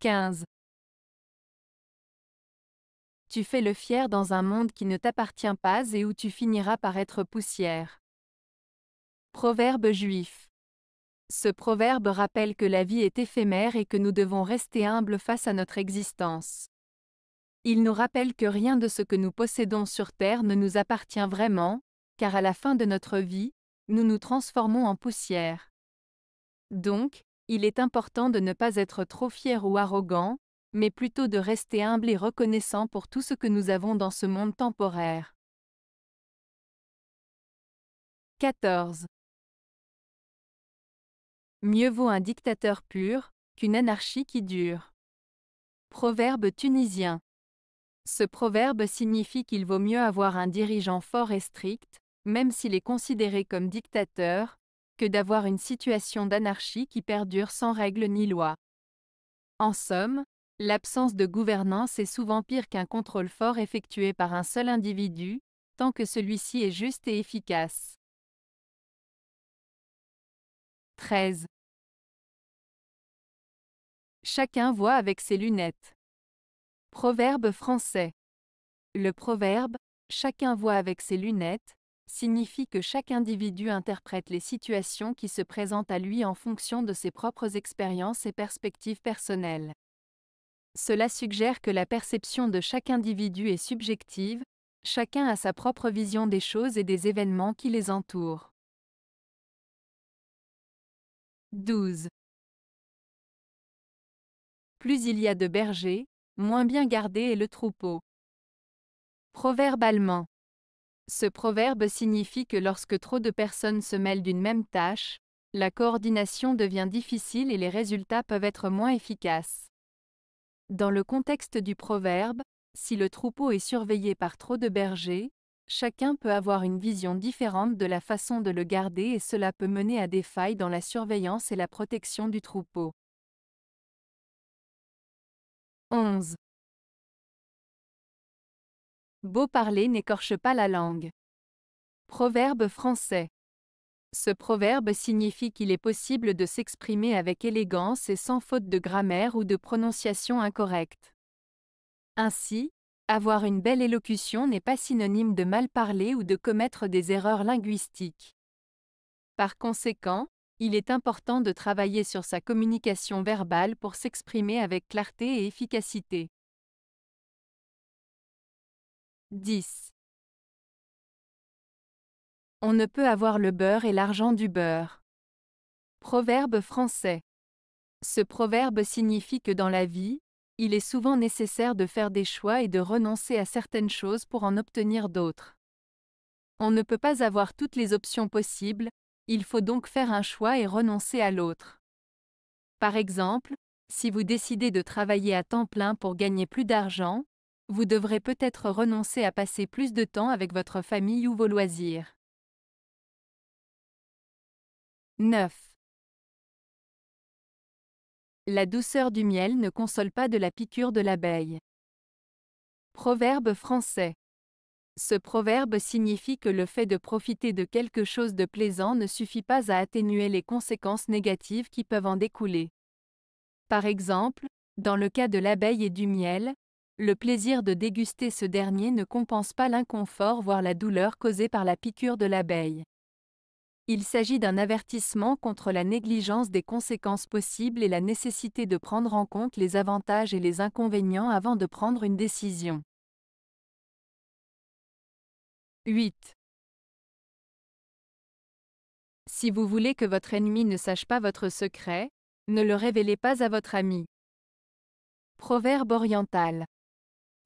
15. Tu fais le fier dans un monde qui ne t'appartient pas et où tu finiras par être poussière. Proverbe juif. Ce proverbe rappelle que la vie est éphémère et que nous devons rester humbles face à notre existence. Il nous rappelle que rien de ce que nous possédons sur Terre ne nous appartient vraiment, car à la fin de notre vie, nous nous transformons en poussière. Donc, il est important de ne pas être trop fier ou arrogant, mais plutôt de rester humble et reconnaissant pour tout ce que nous avons dans ce monde temporaire. 14. Mieux vaut un dictateur pur qu'une anarchie qui dure. Proverbe tunisien. Ce proverbe signifie qu'il vaut mieux avoir un dirigeant fort et strict, même s'il est considéré comme dictateur, que d'avoir une situation d'anarchie qui perdure sans règles ni lois. En somme, l'absence de gouvernance est souvent pire qu'un contrôle fort effectué par un seul individu, tant que celui-ci est juste et efficace. 13. Chacun voit avec ses lunettes. Proverbe français. Le proverbe Chacun voit avec ses lunettes signifie que chaque individu interprète les situations qui se présentent à lui en fonction de ses propres expériences et perspectives personnelles. Cela suggère que la perception de chaque individu est subjective, chacun a sa propre vision des choses et des événements qui les entourent. 12. Plus il y a de bergers, moins bien gardé est le troupeau. Proverbe allemand. Ce proverbe signifie que lorsque trop de personnes se mêlent d'une même tâche, la coordination devient difficile et les résultats peuvent être moins efficaces. Dans le contexte du proverbe, si le troupeau est surveillé par trop de bergers, chacun peut avoir une vision différente de la façon de le garder et cela peut mener à des failles dans la surveillance et la protection du troupeau. 11. Beau parler n'écorche pas la langue. Proverbe français. Ce proverbe signifie qu'il est possible de s'exprimer avec élégance et sans faute de grammaire ou de prononciation incorrecte. Ainsi, avoir une belle élocution n'est pas synonyme de mal parler ou de commettre des erreurs linguistiques. Par conséquent, il est important de travailler sur sa communication verbale pour s'exprimer avec clarté et efficacité. 10. On ne peut avoir le beurre et l'argent du beurre. Proverbe français. Ce proverbe signifie que dans la vie, il est souvent nécessaire de faire des choix et de renoncer à certaines choses pour en obtenir d'autres. On ne peut pas avoir toutes les options possibles, il faut donc faire un choix et renoncer à l'autre. Par exemple, si vous décidez de travailler à temps plein pour gagner plus d'argent, vous devrez peut-être renoncer à passer plus de temps avec votre famille ou vos loisirs. 9. La douceur du miel ne console pas de la piqûre de l'abeille. Proverbe français. Ce proverbe signifie que le fait de profiter de quelque chose de plaisant ne suffit pas à atténuer les conséquences négatives qui peuvent en découler. Par exemple, dans le cas de l'abeille et du miel, le plaisir de déguster ce dernier ne compense pas l'inconfort voire la douleur causée par la piqûre de l'abeille. Il s'agit d'un avertissement contre la négligence des conséquences possibles et la nécessité de prendre en compte les avantages et les inconvénients avant de prendre une décision. 8. Si vous voulez que votre ennemi ne sache pas votre secret, ne le révélez pas à votre ami. Proverbe oriental.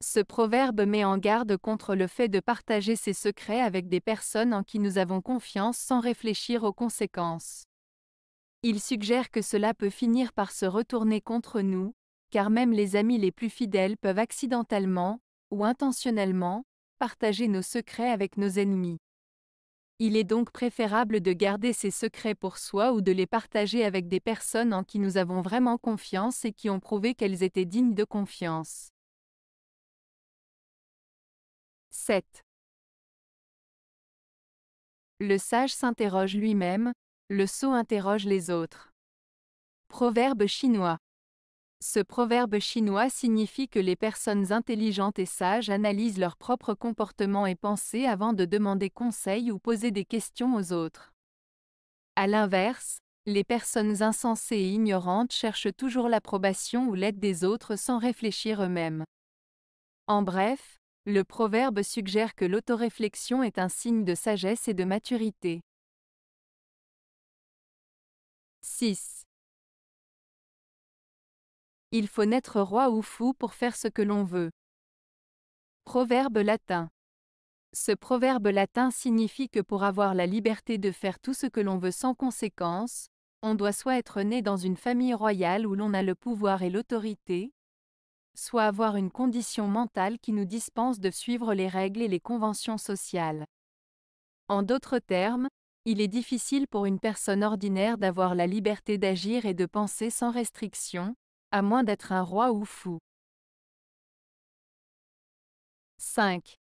Ce proverbe met en garde contre le fait de partager ses secrets avec des personnes en qui nous avons confiance sans réfléchir aux conséquences. Il suggère que cela peut finir par se retourner contre nous, car même les amis les plus fidèles peuvent accidentellement, ou intentionnellement, partager nos secrets avec nos ennemis. Il est donc préférable de garder ses secrets pour soi ou de les partager avec des personnes en qui nous avons vraiment confiance et qui ont prouvé qu'elles étaient dignes de confiance. 7. Le sage s'interroge lui-même, le sot interroge les autres. Proverbe chinois. Ce proverbe chinois signifie que les personnes intelligentes et sages analysent leur propre comportement et pensées avant de demander conseil ou poser des questions aux autres. À l'inverse, les personnes insensées et ignorantes cherchent toujours l'approbation ou l'aide des autres sans réfléchir eux-mêmes. En bref, le proverbe suggère que l'autoréflexion est un signe de sagesse et de maturité. 6. Il faut naître roi ou fou pour faire ce que l'on veut. Proverbe latin. Ce proverbe latin signifie que pour avoir la liberté de faire tout ce que l'on veut sans conséquence, on doit soit être né dans une famille royale où l'on a le pouvoir et l'autorité, soit avoir une condition mentale qui nous dispense de suivre les règles et les conventions sociales. En d'autres termes, il est difficile pour une personne ordinaire d'avoir la liberté d'agir et de penser sans restriction, à moins d'être un roi ou fou. 5.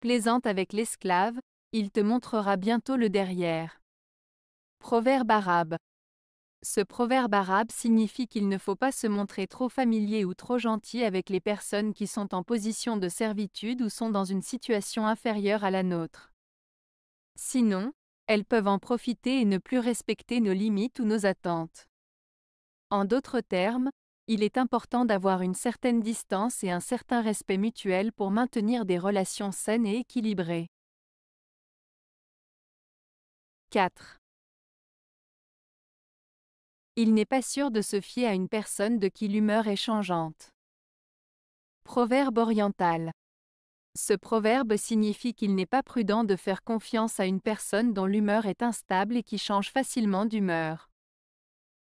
Plaisante avec l'esclave, il te montrera bientôt le derrière. Proverbe arabe. Ce proverbe arabe signifie qu'il ne faut pas se montrer trop familier ou trop gentil avec les personnes qui sont en position de servitude ou sont dans une situation inférieure à la nôtre. Sinon, elles peuvent en profiter et ne plus respecter nos limites ou nos attentes. En d'autres termes, il est important d'avoir une certaine distance et un certain respect mutuel pour maintenir des relations saines et équilibrées. 4 il n'est pas sûr de se fier à une personne de qui l'humeur est changeante. Proverbe oriental. Ce proverbe signifie qu'il n'est pas prudent de faire confiance à une personne dont l'humeur est instable et qui change facilement d'humeur.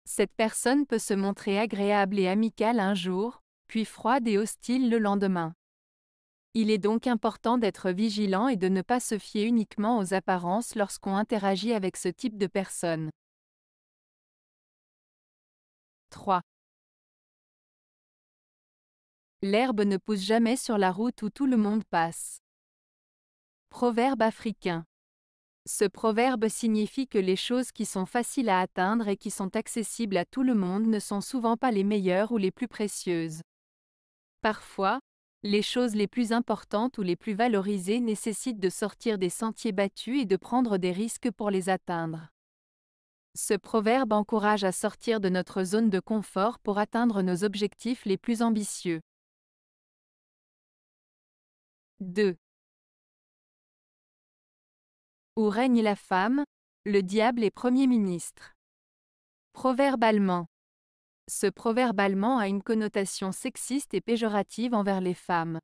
Cette personne peut se montrer agréable et amicale un jour, puis froide et hostile le lendemain. Il est donc important d'être vigilant et de ne pas se fier uniquement aux apparences lorsqu'on interagit avec ce type de personne. 3. L'herbe ne pousse jamais sur la route où tout le monde passe. Proverbe africain. Ce proverbe signifie que les choses qui sont faciles à atteindre et qui sont accessibles à tout le monde ne sont souvent pas les meilleures ou les plus précieuses. Parfois, les choses les plus importantes ou les plus valorisées nécessitent de sortir des sentiers battus et de prendre des risques pour les atteindre. Ce proverbe encourage à sortir de notre zone de confort pour atteindre nos objectifs les plus ambitieux. 2. Où règne la femme, le diable est Premier ministre. Proverbe allemand. Ce proverbe allemand a une connotation sexiste et péjorative envers les femmes.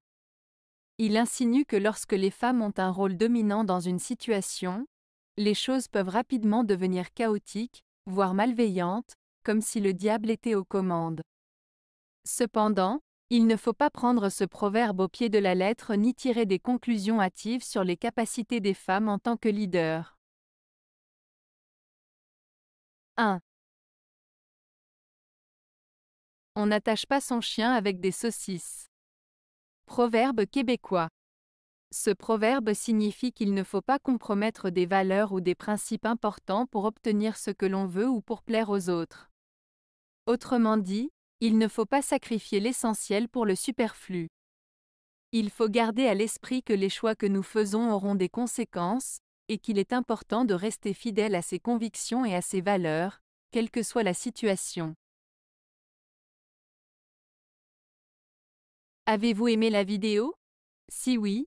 Il insinue que lorsque les femmes ont un rôle dominant dans une situation, les choses peuvent rapidement devenir chaotiques, voire malveillantes, comme si le diable était aux commandes. Cependant, il ne faut pas prendre ce proverbe au pied de la lettre ni tirer des conclusions hâtives sur les capacités des femmes en tant que leaders. 1. On n'attache pas son chien avec des saucisses. Proverbe québécois. Ce proverbe signifie qu'il ne faut pas compromettre des valeurs ou des principes importants pour obtenir ce que l'on veut ou pour plaire aux autres. Autrement dit, il ne faut pas sacrifier l'essentiel pour le superflu. Il faut garder à l'esprit que les choix que nous faisons auront des conséquences, et qu'il est important de rester fidèle à ses convictions et à ses valeurs, quelle que soit la situation. Avez-vous aimé la vidéo Si oui,